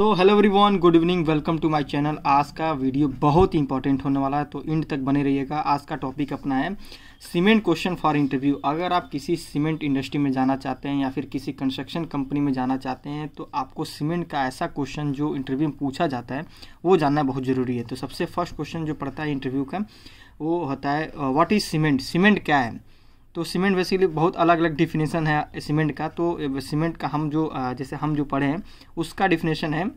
so hello everyone good evening welcome to my channel आज का video बहुत ही important होने वाला है तो इंड तक बने रहिएगा आज का टॉपिक अपना है सीमेंट क्वेश्चन फॉर इंटरव्यू अगर आप किसी सीमेंट इंडस्ट्री में जाना चाहते हैं या फिर किसी कंस्ट्रक्शन कंपनी में जाना चाहते हैं तो आपको सीमेंट का ऐसा क्वेश्चन जो इंटरव्यू में पूछा जाता है वो जानना बहुत ज़रूरी है तो सबसे फर्स्ट क्वेश्चन जो पड़ता है इंटरव्यू का वो होता है व्हाट इज़ सीमेंट सीमेंट क्या है तो सीमेंट बेसिकली बहुत अलग अलग डिफिनेशन है सीमेंट का तो सीमेंट का हम जो जैसे हम जो पढ़े हैं उसका डिफिनेशन है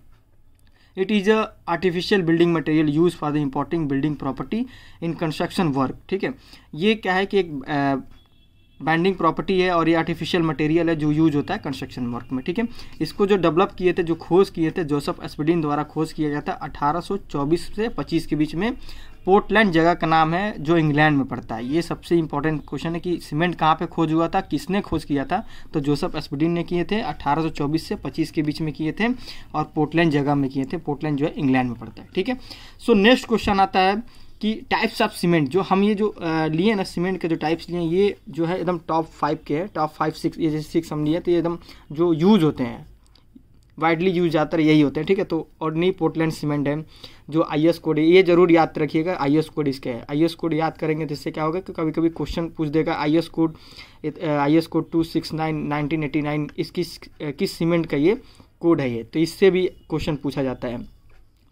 it is a artificial building material use for the importing building property in construction work ठीक है ये क्या है कि एक बैंडिंग प्रॉपर्टी है और ये आर्टिफिशियल मटेरियल है जो यूज होता है कंस्ट्रक्शन वर्क में ठीक है इसको जो डेवलप किए थे जो खोज किए थे जोसफ एस्पिडिन द्वारा खोज किया गया था 1824 से 25 के बीच में पोर्टलैंड जगह का नाम है जो इंग्लैंड में पड़ता है ये सबसे इंपॉर्टेंट क्वेश्चन है कि सीमेंट कहाँ पे खोज हुआ था किसने खोज किया था तो जोसेफ एस्पिडिन ने किए थे 1824 से 25 के बीच में किए थे और पोर्टलैंड जगह में किए थे पोर्टलैंड जो है इंग्लैंड में पड़ता है ठीक है सो नेक्स्ट क्वेश्चन आता है कि टाइप्स ऑफ सीमेंट जो हम ये जो लिए ना सीमेंट के जो टाइप्स लिए ये जो है एकदम टॉप फाइव के हैं टॉप फाइव सिक्स ये जैसे सिक्स हम लिए तो ये एकदम जो यूज़ होते हैं वाइडली यूज ज़्यादातर यही होते हैं ठीक है तो और नहीं पोर्टलैंड सीमेंट है जो आई एस कोड है ये जरूर याद रखिएगा आई एस कोड इसके है आई एस कोड याद करेंगे तो इससे क्या होगा कि कभी कभी क्वेश्चन पूछ देगा I S code I S code two six nine nineteen eighty nine इस किस किस सीमेंट का ये कोड है ये तो इससे भी क्वेश्चन पूछा जाता है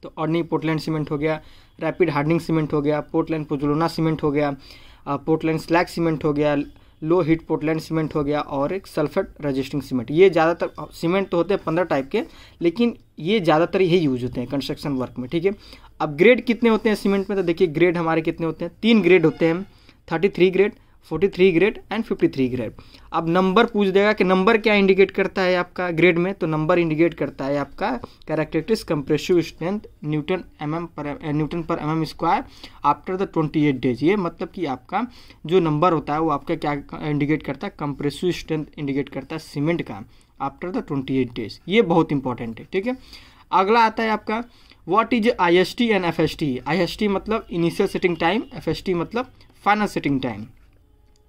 तो नहीं पोर्टलैंड सीमेंट हो गया रैपिड हार्डनिंग सीमेंट हो गया पोर्टलैंड पुजलोना सीमेंट हो गया पोर्टलैंड स्लैग सीमेंट हो गया लो हीट पोर्टलैंड सीमेंट हो गया और एक सल्फेट रजिस्टिंग सीमेंट ये ज़्यादातर सीमेंट uh, तो होते हैं पंद्रह टाइप के लेकिन ये ज़्यादातर यही यूज होते हैं कंस्ट्रक्शन वर्क में ठीक है अब ग्रेड कितने होते हैं सीमेंट में तो देखिए ग्रेड हमारे कितने होते हैं तीन ग्रेड होते हैं thirty three grade forty three grade and fifty three grade अब नंबर पूछ देगा कि नंबर क्या इंडिकेट करता है आपका ग्रेड में तो नंबर इंडिकेट करता है आपका characteristics compressive strength newton M M पर न्यूटन पर M M square after the twenty eight days ये मतलब कि आपका जो नंबर होता है वो आपका क्या इंडिकेट करता है कंप्रेसिव स्ट्रेंथ इंडिकेट करता है सीमेंट का after the twenty eight days ये बहुत इंपॉर्टेंट है ठीक है अगला आता है आपका what is I S T and F S T I S T मतलब initial setting time F S T मतलब फाइनल सेटिंग टाइम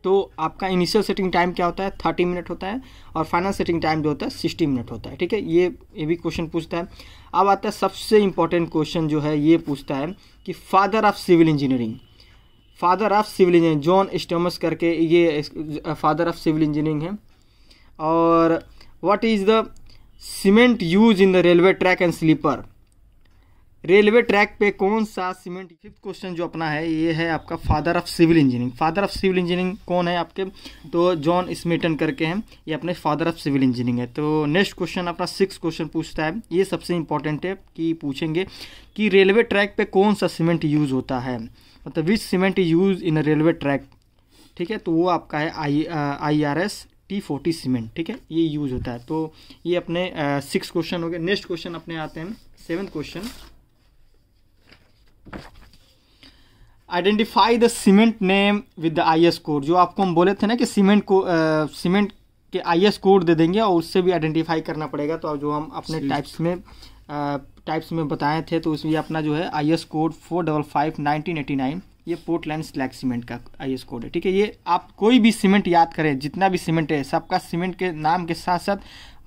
तो आपका इनिशियल सेटिंग टाइम क्या होता है थर्टी मिनट होता है और फाइनल सेटिंग टाइम जो होता है सिक्सटी मिनट होता है ठीक है ये ये भी क्वेश्चन पूछता है अब आता है सबसे इंपॉर्टेंट क्वेश्चन जो है ये पूछता है कि father of civil engineering father of civil engineering John स्टोमस करके ये फादर ऑफ सिविल इंजीनियरिंग है और what is the cement use in the railway track and sleeper railway track पे कौन सा सीमेंट फिफ्थ क्वेश्चन जो अपना है ये है आपका father of civil engineering father of civil engineering कौन है आपके तो जॉन स्मिटन करके हैं ये अपने फादर ऑफ सिविल इंजीनियरिंग है तो नेक्स्ट क्वेश्चन अपना सिक्स क्वेश्चन पूछता है ये सबसे इंपॉर्टेंट है कि पूछेंगे कि रेलवे ट्रैक पर कौन सा सीमेंट यूज़ होता है मतलब which cement use in railway track ठीक है तो वो आपका है I I R S T forty cement ठीक है ये यूज़ होता है तो ये अपने सिक्स uh, क्वेश्चन हो गए नेक्स्ट क्वेश्चन अपने आते हैं seventh question identify the cement name with the I S code जो आपको हम बोले थे ना कि सीमेंट को सीमेंट के आई एस कोड दे देंगे और उससे भी आइडेंटिफाई करना पड़ेगा तो जो हम अपने टाइप्स में टाइप्स में बताए थे तो उसमें अपना जो है I S code four double five nineteen eighty nine ये पोर्टलैंड स्लैग सीमेंट का आई एस कोड है ठीक है ये आप कोई भी सीमेंट याद करें जितना भी सीमेंट है सबका सीमेंट के नाम के साथ साथ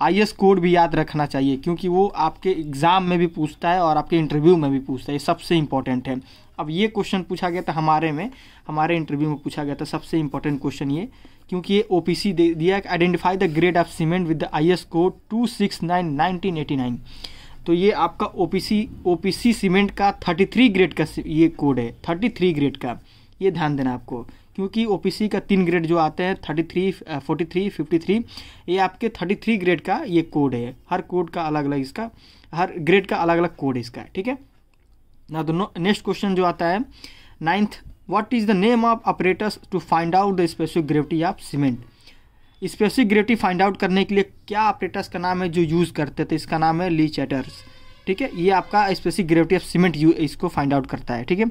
आई कोड भी याद रखना चाहिए क्योंकि वो आपके एग्ज़ाम में भी पूछता है और आपके इंटरव्यू में भी पूछता है ये सबसे इम्पॉर्टेंट है अब ये क्वेश्चन पूछा गया था हमारे में हमारे इंटरव्यू में पूछा गया था सबसे इंपॉर्टेंट क्वेश्चन ये क्योंकि ये ओ पी सी दे दिया identify the grade of cement with the I S code two six nine nineteen eighty nine तो ये आपका O P C O P C cement का थर्टी थ्री ग्रेड का ये कोड है थर्टी थ्री ग्रेड का ये ध्यान देना आपको क्योंकि ओ का तीन ग्रेड जो आते हैं thirty three forty three fifty three ये आपके थर्टी थ्री ग्रेड का ये कोड है हर कोड का अलग अलग इसका हर ग्रेड का अलग अलग कोड इसका है ठीक है ना तो नेक्स्ट क्वेश्चन जो आता है ninth what is the name of operators to find out the specific gravity of cement specific gravity find out करने के लिए क्या ऑपरेटर्स का नाम है जो यूज़ करते थे इसका नाम है ली चैटर्स ठीक है ये आपका स्पेसिफिक ग्रेविटी ऑफ सीमेंट इसको फाइंड आउट करता है ठीक है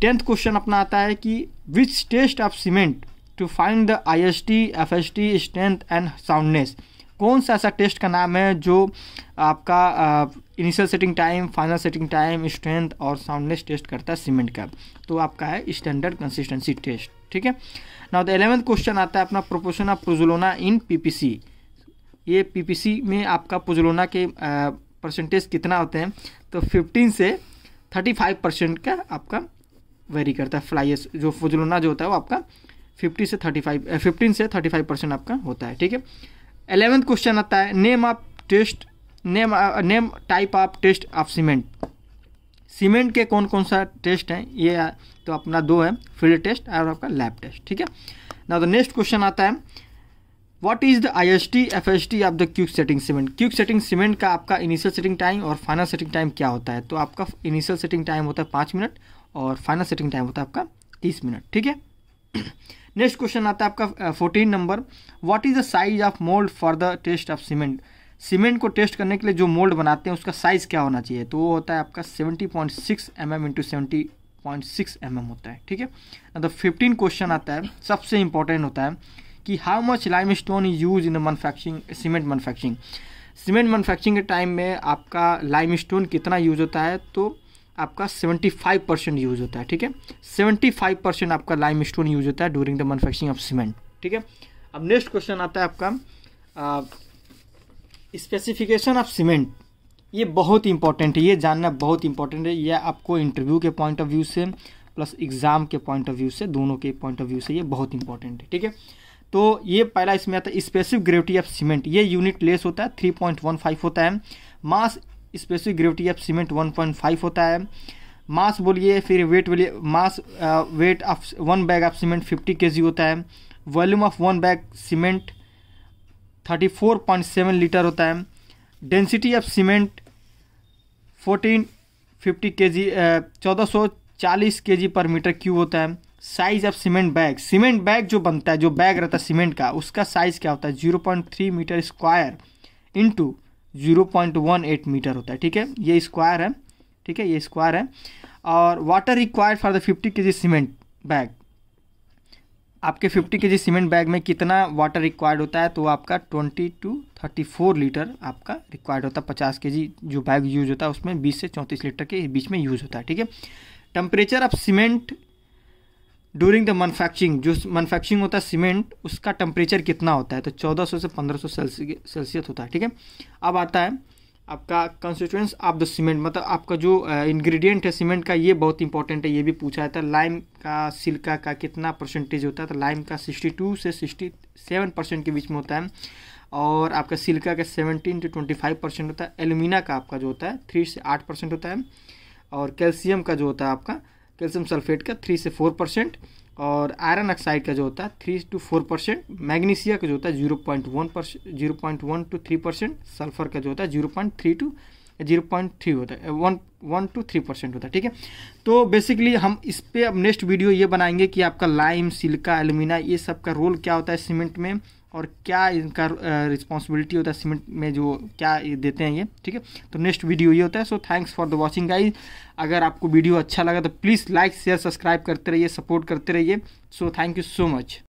टेंथ क्वेश्चन अपना आता है कि which test of cement to find the I S T F S T strength and soundness कौन सा ऐसा टेस्ट का नाम है जो आपका initial setting time final setting time strength और साउंडनेस टेस्ट करता है सीमेंट का तो आपका है स्टैंडर्ड कंसिस्टेंसी टेस्ट ठीक है नाउ द एलेवेंथ क्वेश्चन आता है अपना proportion of pozzolana in PPC ये पीपीसी में आपका प्रोजुलोना के परसेंटेज कितना होते हैं तो 15 से 35 परसेंट का आपका वेरी करता है फ्लाइस जो फुजलोना जो होता है वो आपका फिफ्टी से थर्टी फाइव फिफ्टीन से थर्टी फाइव परसेंट आपका होता है ठीक है एलेवेंथ क्वेश्चन आता है name of test name name type of test of cement cement के कौन कौन सा टेस्ट हैं ये तो अपना दो है फील्ड टेस्ट और आपका लैब टेस्ट ठीक है ना तो नेक्स्ट क्वेश्चन आता है what is the I S T F S T of the quick setting cement quick setting cement का आपका इनिशियल सेटिंग टाइम और फाइनल सेटिंग टाइम क्या होता है तो आपका इनिशियल सेटिंग टाइम होता है पाँच मिनट और फाइनल सेटिंग टाइम होता है आपका तीस मिनट ठीक है नेक्स्ट क्वेश्चन आता है आपका fourteen number what is the size of mould for the test of cement cement को टेस्ट करने के लिए जो मोल्ड बनाते हैं उसका साइज क्या होना चाहिए तो वो होता है आपका seventy point six M M into seventy point six M M होता है ठीक है तो फिफ्टीन क्वेश्चन आता है सबसे इंपॉर्टेंट होता है कि how much limestone is use in manufacturing cement manufacturing cement manufacturing के टाइम में आपका लाइम स्टोन कितना यूज होता है तो आपका 75 परसेंट यूज होता है ठीक है 75 परसेंट आपका लाइम स्टोन यूज होता है during the manufacturing of cement ठीक है अब नेक्स्ट क्वेश्चन आता है आपका स्पेसिफिकेशन ऑफ सीमेंट ये बहुत इंपॉर्टेंट है ये जानना बहुत इंपॉर्टेंट है यह आपको इंटरव्यू के पॉइंट ऑफ व्यू से प्लस एग्जाम के पॉइंट ऑफ व्यू से दोनों के पॉइंट ऑफ व्यू से ये बहुत इंपॉर्टेंट है ठीक है तो ये पहला इसमें आता है स्पेसिफिक ग्रेविटी ऑफ सीमेंट ये यूनिट लेस होता है 3.15 होता है mass specific gravity of cement 1.5 होता है मास बोलिए फिर वेट बोलिए mass weight of one bag of cement 50 के होता है volume of one bag cement 34.7 litre होता है डेंसिटी ऑफ सीमेंट 14 50 के जी चौदह सौ चालीस के जी पर मीटर क्यूब होता है size of cement bag cement bag जो बनता है जो बैग रहता है सीमेंट का उसका साइज क्या होता है zero point three metre square into zero point one eight metre होता है ठीक है ये स्क्वायर है ठीक है ये स्क्वायर है और water required for the fifty K G cement bag आपके fifty K G cement bag में कितना वाटर रिक्वायर्ड होता है तो आपका twenty two thirty four litre आपका रिक्वायर्ड होता है पचास के जी जो बैग यूज होता है उसमें बीस से चौंतीस लीटर के बीच में यूज होता है ठीक है temperature of cement during the manufacturing जो मैनुफैक्चरिंग होता है सीमेंट उसका टेम्परेचर कितना होता है तो 1400 से 1500 सेल्सियस होता है ठीक है अब आता है आपका कंस्टिट्यूंस ऑफ द सीमेंट मतलब आपका जो इंग्रेडिएंट है सीमेंट का ये बहुत इंपॉर्टेंट है ये भी पूछा जाता है लाइम का सिल्का का कितना परसेंटेज होता है तो लाइम का 62 से 67 परसेंट के बीच में होता है और आपका सिल्का का 17 टू 25 परसेंट होता है एलुमिना का आपका जो होता है थ्री से आठ परसेंट होता है और कैल्शियम का जो होता है आपका कैल्शियम सल्फेट का थ्री से फोर परसेंट और आयरन ऑक्साइड का जो होता है three two four percent magnesia का जो होता है zero point one percent zero point one two three percent sulphur का जो होता है zero point three two zero point three होता है one one two three percent होता है ठीक है तो बेसिकली हम इस पर अब नेक्स्ट वीडियो ये बनाएंगे कि आपका लाइम सिल्का एलुमिना ये सब का रोल क्या होता है सीमेंट में और क्या इनका रिस्पॉन्सिबिलिटी होता है सीमेंट में जो क्या देते हैं ये ठीक है तो नेक्स्ट वीडियो ये होता है so thanks for the watching guys अगर आपको वीडियो अच्छा लगा तो प्लीज़ लाइक शेयर सब्सक्राइब करते रहिए सपोर्ट करते रहिए so thank you so much